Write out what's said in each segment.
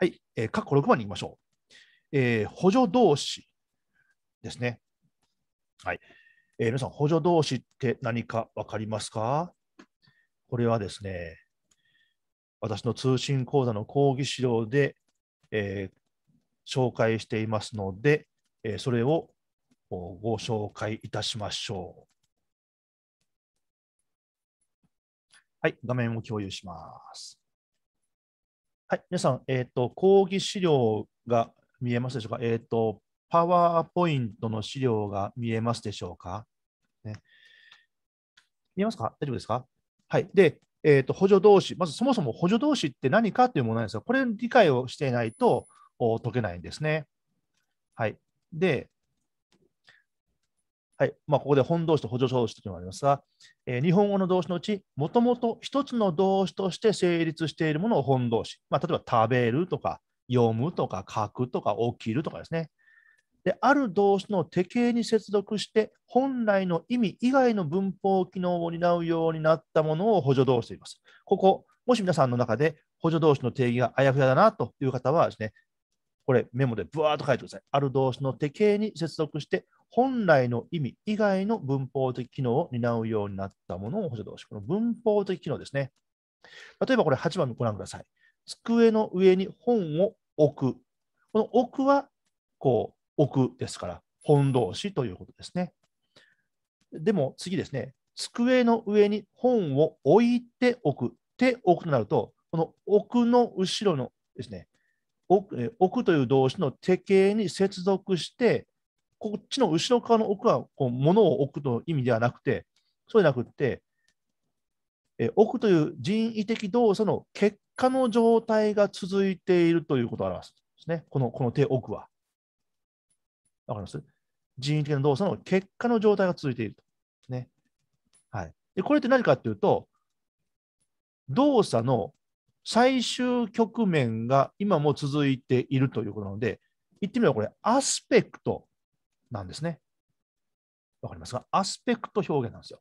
はい、えー、括弧6番に行きましょう。えー、補助動詞ですね。はい。えー、皆さん、補助動詞って何か分かりますかこれはですね、私の通信講座の講義資料で、えー、紹介していますので、えー、それをご紹介いたしましょう。はい、画面を共有します。はい、皆さん、えっ、ー、と、講義資料が見えますでしょうかえっ、ー、と、パワーポイントの資料が見えますでしょうか、ね、見えますか大丈夫ですかはい。で、えっ、ー、と、補助動詞。まずそもそも補助動詞って何かというものなんですが、これ理解をしていないと解けないんですね。はい。で、はい。まあ、ここで本動詞と補助動詞というのがありますが、えー、日本語の動詞のうち、もともと一つの動詞として成立しているものを本動詞。まあ、例えば、食べるとか、読むとか、書くとか、起きるとかですね。で、ある動詞の手形に接続して、本来の意味以外の文法機能を担うようになったものを補助動詞と言います。ここ、もし皆さんの中で補助動詞の定義があやふやだなという方はですね、これメモでブワーッと書いてください。ある動詞の手形に接続して、本来の意味以外の文法的機能を担うようになったものを補助動詞。この文法的機能ですね。例えばこれ8番のご覧ください。机の上に本を置く。この置くは、こう、置くですから、本動詞ということですね。でも次ですね。机の上に本を置いておく。て置くとなると、この置くの後ろのですね、置くという動詞の手形に接続して、こっちの後ろ側の奥はこう物を置くという意味ではなくて、そうじゃなくて、え置くという人為的動作の結果の状態が続いているということを表すんですね。このこの手奥は。わかります人為的な動作の結果の状態が続いていると。ねはい、でこれって何かっていうと、動作の最終局面が今も続いているということなので、言ってみればこれ、アスペクトなんですね。わかりますが、アスペクト表現なんですよ。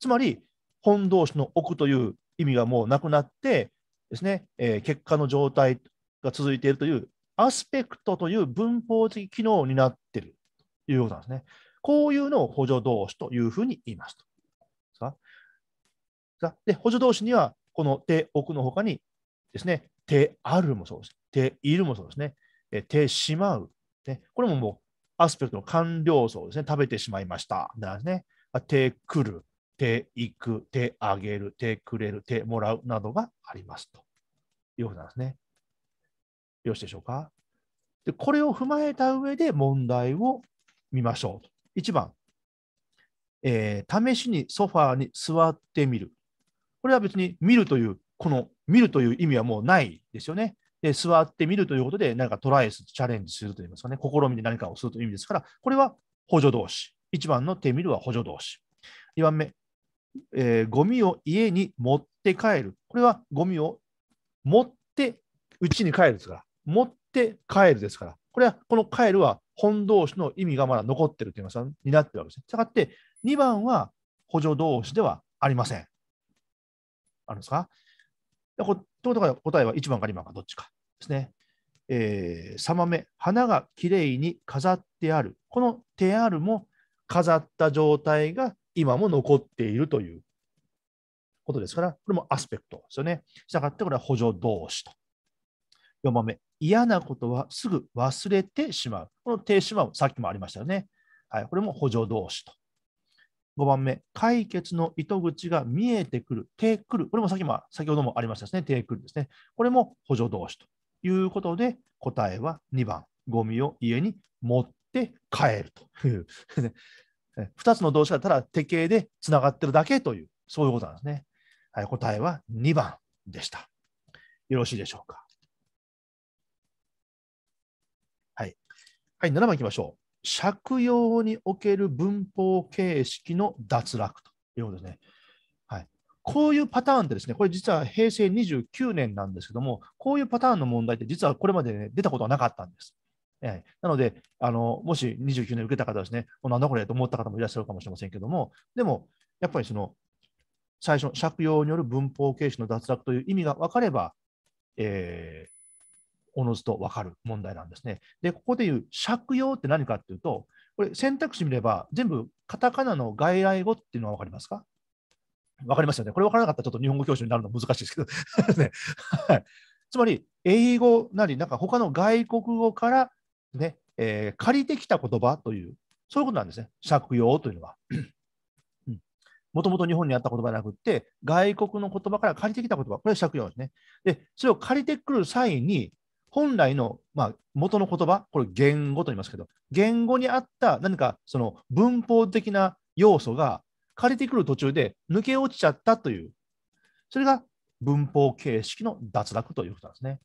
つまり、本動詞の奥という意味がもうなくなってですね、えー、結果の状態が続いているというアスペクトという文法的機能になっているということなんですね。こういうのを補助動詞というふうに言いますと。で補助動詞には、この手奥のの他にですね、手あるもそうです。手いるもそうですね。手しまう。ね、これももうアスペクトの完了層ですね、食べてしまいました。なんですね。手来る、手行く、手あげる、手くれる、手もらうなどがありますということなんですね。よろしいでしょうか。でこれを踏まえた上で問題を見ましょう。1番、えー、試しにソファーに座ってみる。これは別に見るという、この見るという意味はもうないですよね。で座ってみるということで、何かトライする、チャレンジするといいますかね、試みで何かをするという意味ですから、これは補助動詞。1番の手見るは補助動詞。2番目、えー、ゴミを家に持って帰る。これはゴミを持って家に帰るですから、持って帰るですから、これはこの帰るは本動詞の意味がまだ残ってるといいますか、になってるわけですね。したがって、2番は補助動詞ではありません。あるんですかこ答えは1番か2番かどっちかですね。えー、3番目、花がきれいに飾ってある。この手あるも飾った状態が今も残っているということですから、これもアスペクトですよね。したがってこれは補助動詞と。4番目、嫌なことはすぐ忘れてしまう。この手しまう、さっきもありましたよね。はい、これも補助動詞と。5番目、解決の糸口が見えてくる、てくる、これも先先ほどもありましたですね、てくるですね。これも補助動詞ということで、答えは2番、ゴミを家に持って帰るという。2 つの動詞がただ手形でつながってるだけという、そういうことなんですね。はい、答えは2番でした。よろしいでしょうか。はい。はい、7番いきましょう。借用における文法形式の脱落ということですね。はい、こういうパターンってですね、これ実は平成29年なんですけども、こういうパターンの問題って実はこれまで、ね、出たことはなかったんです。はい、なのであの、もし29年受けた方はですね、なんだこれと思った方もいらっしゃるかもしれませんけども、でもやっぱりその最初の借用による文法形式の脱落という意味が分かれば、えー、おのずと分かる問題なんですね。で、ここでいう借用って何かっていうと、これ選択肢見れば全部カタカナの外来語っていうのは分かりますか分かりますよね。これ分からなかったらちょっと日本語教師になるの難しいですけど ねはい、つまり英語なり、なんか他の外国語からね、えー、借りてきた言葉という、そういうことなんですね、借用というのは。もともと日本にあった言葉じゃなくて、外国の言葉から借りてきた言葉、これ借用ですね。で、それを借りてくる際に、本来の、まあ、元の言葉、これ言語と言いますけど、言語にあった何かその文法的な要素が借りてくる途中で抜け落ちちゃったという、それが文法形式の脱落ということなんですね。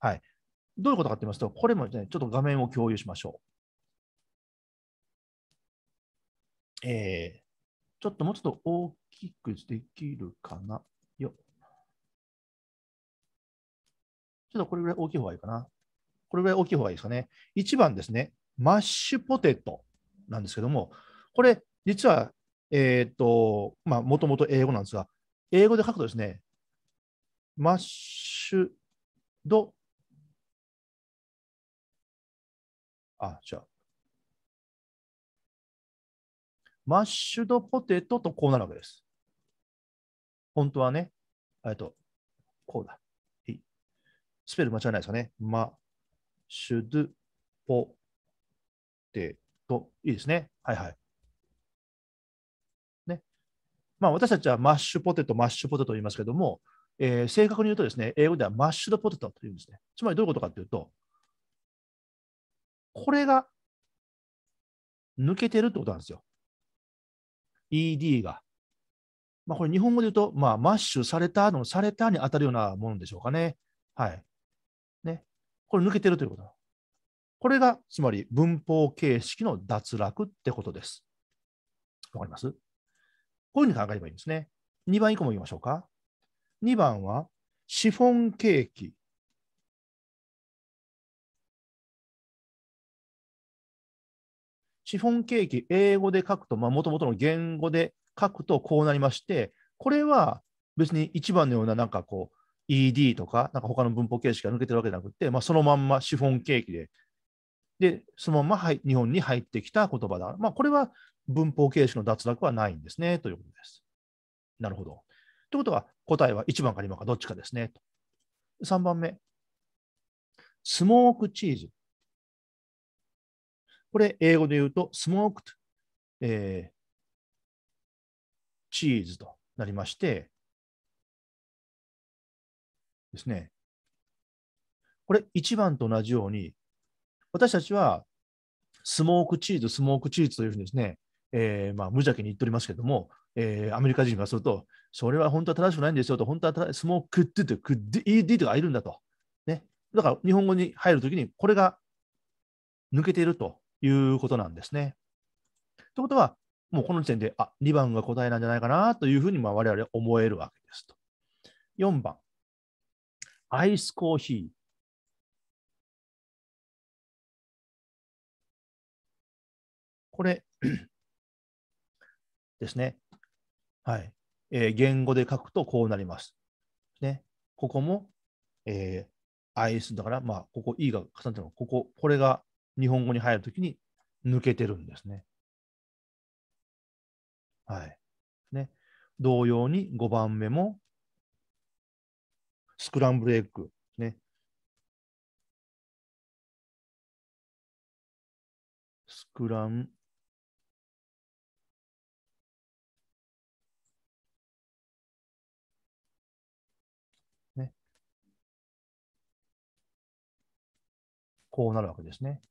はい。どういうことかと言いますと、これもね、ちょっと画面を共有しましょう。えー、ちょっともうちょっと大きくできるかな。よっ。ちょっとこれぐらい大きい方がいいかな。これぐらい大きい方がいいですかね。1番ですね、マッシュポテトなんですけども、これ、実は、えっ、と、まあ、もともと英語なんですが、英語で書くとですね、マッシュド、あ、じゃあ、マッシュドポテトとこうなるわけです。本当はね、えっと、こうだ。スペル間違いないですよね。ま、シュドゥ、ポ、テ、と、いいですね。はいはい。ね。まあ、私たちはマッシュポテト、マッシュポテトと言いますけども、えー、正確に言うとですね、英語ではマッシュドポテトというんですね。つまりどういうことかというと、これが抜けてるってことなんですよ。ED が。まあ、これ日本語で言うと、まあ、マッシュされたの、されたに当たるようなものでしょうかね。はい。これ抜けてるということこれが、つまり文法形式の脱落ってことです。わかりますこういうふうに考えればいいんですね。2番以降も言いましょうか。2番は、シフォンケーキ。シフォンケーキ、英語で書くと、もともとの言語で書くとこうなりまして、これは別に1番のようななんかこう、ED とか、なんか他の文法形式が抜けてるわけじゃなくて、まあ、そのまんまシフォンケーキで、で、そのまま日本に入ってきた言葉だ。まあ、これは文法形式の脱落はないんですね、ということです。なるほど。ということは、答えは1番か2番かどっちかですね。3番目、スモークチーズ。これ、英語で言うと、スモーク、えチーズとなりまして、ですね、これ1番と同じように、私たちはスモークチーズ、スモークチーズというふうにですね、えー、まあ、無邪気に言っておりますけども、えー、アメリカ人がすると、それは本当は正しくないんですよと、本当はスモークって言って、クッディディとかいるんだと。ね、だから日本語に入るときに、これが抜けているということなんですね。ということは、もうこの時点で、あ2番が答えなんじゃないかなというふうにまあ我々は思えるわけですと。4番、アイスコーヒー。これ ですね。はい。えー、言語で書くとこうなります。ね。ここも、えー、アイスだから、まあ、ここ E が重なってるの。ここ、これが日本語に入るときに抜けてるんですね。はい。ね。同様に5番目もスクランブルエッグね。スクランね。こうなるわけですね。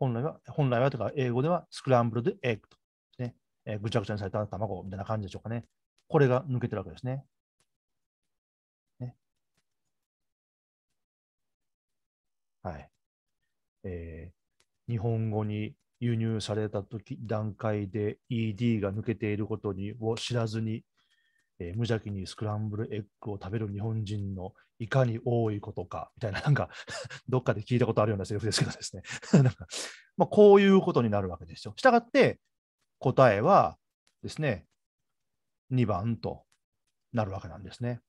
本来は、本来はとか、英語ではスクランブルドエッグと、ねえー、ぐちゃぐちゃにされた卵みたいな感じでしょうかね。これが抜けてるわけですね。はい。えー、日本語に輸入された時段階で ED が抜けていることにを知らずに、えー、無邪気にスクランブルエッグを食べる日本人のいかに多いことかみたいな、なんか どっかで聞いたことあるようなセリフですけどですね なんかまあ、こういうことになるわけですよ。したがって答えはですね、2番となるわけなんですね。